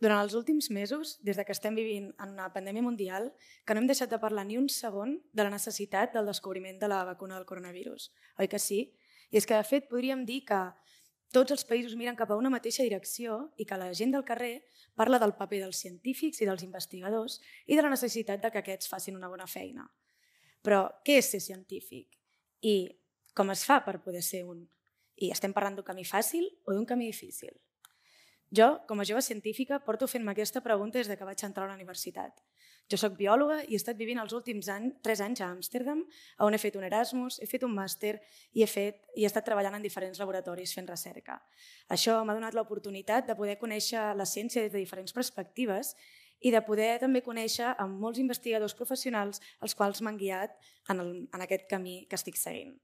Durant els últims mesos, des de que estem vivint en una pandèmia mundial, que no hem deixat de parlar ni un segon de la necessitat del descobriment de la vacuna del coronavirus, oi que sí? I és que, de fet, podríem dir que tots els països miren cap a una mateixa direcció i que la gent del carrer parla del paper dels científics i dels investigadors i de la necessitat de que aquests facin una bona feina. Però què és ser científic? I com es fa per poder ser un? I estem parlant d'un camí fàcil o d'un camí difícil? Jo, com a jove científica, porto fent-me aquesta pregunta des de que vaig entrar a la universitat. Jo sóc biòloga i he estat vivint els últims any, tres anys a Amsterdam, on he fet un Erasmus, he fet un màster i he, fet, i he estat treballant en diferents laboratoris fent recerca. Això m'ha donat l'oportunitat de poder conèixer la ciència des de diferents perspectives i de poder també conèixer amb molts investigadors professionals els quals m'han guiat en, el, en aquest camí que estic seguint.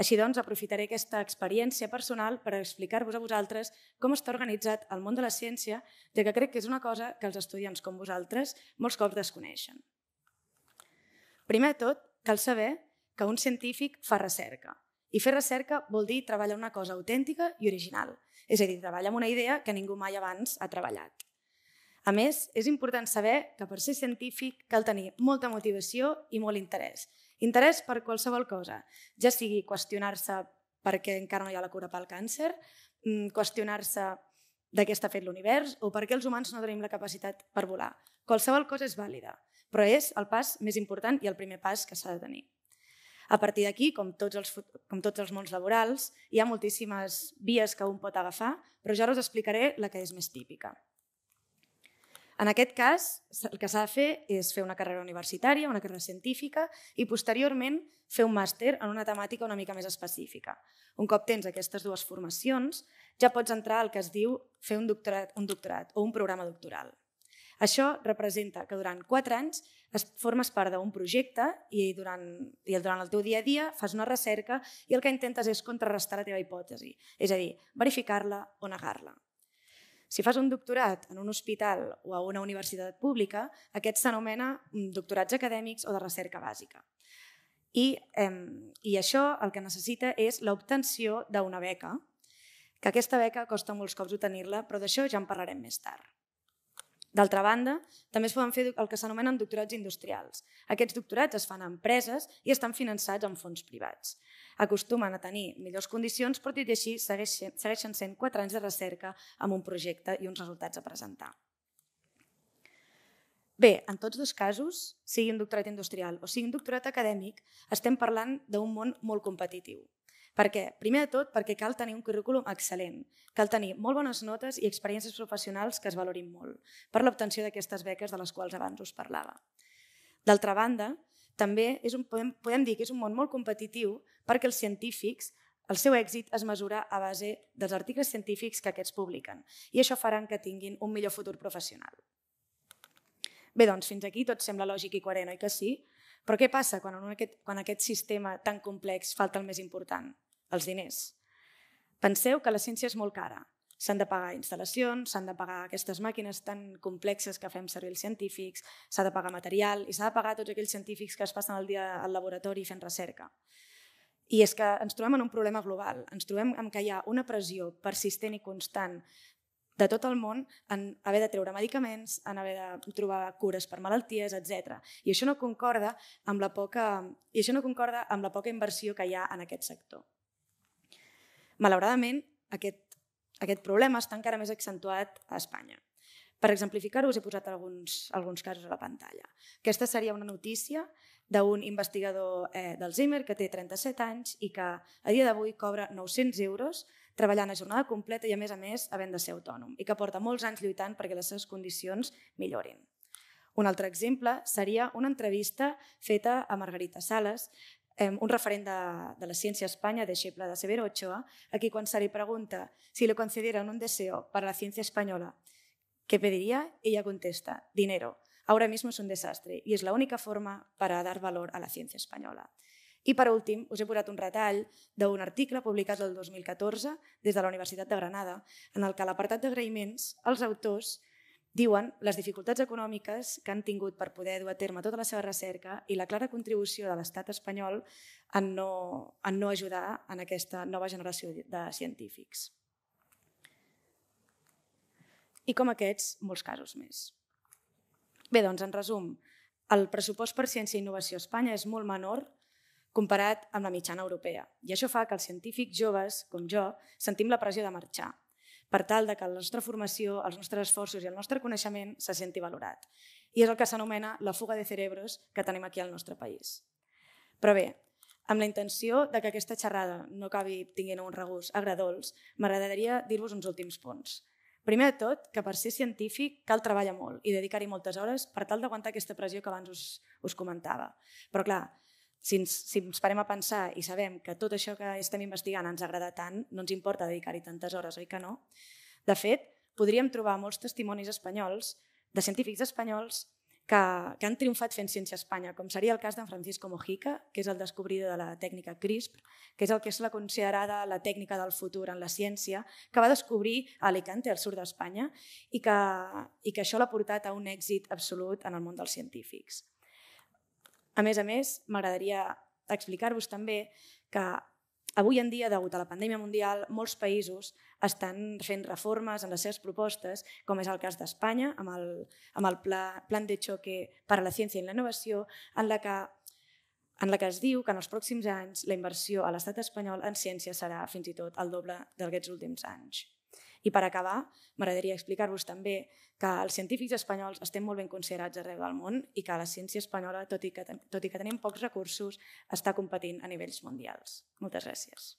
Així doncs, aprofitaré aquesta experiència personal per explicar-vos a vosaltres com està organitzat el món de la ciència, ja que crec que és una cosa que els estudiants com vosaltres molts cops desconeixen. Primer de tot, cal saber que un científic fa recerca. I fer recerca vol dir treballar una cosa autèntica i original, és a dir, treballar amb una idea que ningú mai abans ha treballat. A més, és important saber que per ser científic cal tenir molta motivació i molt interès, Interès per qualsevol cosa, ja sigui qüestionar-se per què encara no hi ha la cura pel càncer, mm, qüestionar-se de què està fet l'univers o per què els humans no tenim la capacitat per volar. Qualsevol cosa és vàlida, però és el pas més important i el primer pas que s'ha de tenir. A partir d'aquí, com, tots els, com tots els mons laborals, hi ha moltíssimes vies que un pot agafar, però jo ara us explicaré la que és més típica. En aquest cas, el que s'ha de fer és fer una carrera universitària, una carrera científica i posteriorment fer un màster en una temàtica una mica més específica. Un cop tens aquestes dues formacions, ja pots entrar al que es diu fer un doctorat, un doctorat o un programa doctoral. Això representa que durant 4 anys es formes part d'un projecte i durant, i durant el teu dia a dia fas una recerca i el que intentes és contrarrestar la teva hipòtesi, és a dir, verificar-la o negar-la. Si fas un doctorat en un hospital o a una universitat pública, aquest s'anomena mm, doctorats acadèmics o de recerca bàsica. I, eh, I això el que necessita és l'obtenció d'una beca, que aquesta beca costa molts cops obtenir-la, però d'això ja en parlarem més tard. D'altra banda, també es poden fer el que s'anomenen doctorats industrials. Aquests doctorats es fan a empreses i estan finançats amb fons privats. Acostumen a tenir millors condicions, però tot i així segueixen, segueixen sent 4 anys de recerca amb un projecte i uns resultats a presentar. Bé, en tots dos casos, sigui un doctorat industrial o sigui un doctorat acadèmic, estem parlant d'un món molt competitiu, perquè, primer de tot, perquè cal tenir un currículum excel·lent, cal tenir molt bones notes i experiències professionals que es valorin molt per l'obtenció d'aquestes beques de les quals abans us parlava. D'altra banda, també és un, podem, podem dir que és un món molt competitiu perquè els científics el seu èxit es mesura a base dels articles científics que aquests publiquen i això faran que tinguin un millor futur professional. Bé, doncs, fins aquí tot sembla lògic i coherent, oi que sí? Però què passa quan en aquest, quan aquest sistema tan complex falta el més important? Els diners. Penseu que la ciència és molt cara. S'han de pagar instal·lacions, s'han de pagar aquestes màquines tan complexes que fem servir els científics, s'ha de pagar material i s'ha de pagar tots aquells científics que es passen el dia al laboratori fent recerca. I és que ens trobem en un problema global. Ens trobem amb que hi ha una pressió persistent i constant de tot el món en haver de treure medicaments, en haver de trobar cures per malalties, etc. I això no concorda amb la poca i això no concorda amb la poca inversió que hi ha en aquest sector. Malauradament, aquest, aquest problema està encara més accentuat a Espanya. Per exemplificar us he posat alguns, alguns casos a la pantalla. Aquesta seria una notícia d'un investigador eh, d'Alzheimer que té 37 anys i que a dia d'avui cobra 900 euros treballant a jornada completa i, a més a més, havent de ser autònom, i que porta molts anys lluitant perquè les seves condicions millorin. Un altre exemple seria una entrevista feta a Margarita Sales, un referent de, de la ciència a Espanya, de Xeple de Severo Ochoa, a qui quan se li pregunta si li concedieran un deseo para la ciència espanyola, què pediria? Ella contesta, dinero. Ahora mismo es un desastre y es la única forma para dar valor a la ciencia española. I per últim, us he posat un retall d'un article publicat el 2014 des de la Universitat de Granada, en el que a l'apartat d'agraïments els autors diuen les dificultats econòmiques que han tingut per poder dur a terme tota la seva recerca i la clara contribució de l'estat espanyol en no, en no ajudar en aquesta nova generació de científics. I com aquests, molts casos més. Bé, doncs, en resum, el pressupost per Ciència i Innovació a Espanya és molt menor comparat amb la mitjana europea. I això fa que els científics joves, com jo, sentim la pressió de marxar, per tal de que la nostra formació, els nostres esforços i el nostre coneixement se senti valorat. I és el que s'anomena la fuga de cerebros que tenim aquí al nostre país. Però bé, amb la intenció de que aquesta xerrada no acabi tinguent un regús agradols, m'agradaria dir-vos uns últims punts. Primer de tot, que per ser científic cal treballar molt i dedicar-hi moltes hores per tal d'aguantar aquesta pressió que abans us, us comentava. Però clar, si ens, si ens parem a pensar i sabem que tot això que estem investigant ens agrada tant, no ens importa dedicar-hi tantes hores, oi que no? De fet, podríem trobar molts testimonis espanyols, de científics espanyols, que, que han triomfat fent ciència a Espanya, com seria el cas d'en Francisco Mojica, que és el descobridor de la tècnica CRISP, que és el que és la considerada la tècnica del futur en la ciència, que va descobrir a Alicante, al sud d'Espanya, i, que, i que això l'ha portat a un èxit absolut en el món dels científics. A més a més, m'agradaria explicar-vos també que Avui en dia, degut a la pandèmia mundial, molts països estan fent reformes en les seves propostes, com és el cas d'Espanya, amb el, amb el pla, Plan de Choque per a la Ciència i la Innovació, en la que en la que es diu que en els pròxims anys la inversió a l'estat espanyol en ciència serà fins i tot el doble d'aquests últims anys. I per acabar, m'agradaria explicar-vos també que els científics espanyols estem molt ben considerats arreu del món i que la ciència espanyola, tot i que, tot i que tenim pocs recursos, està competint a nivells mundials. Moltes gràcies.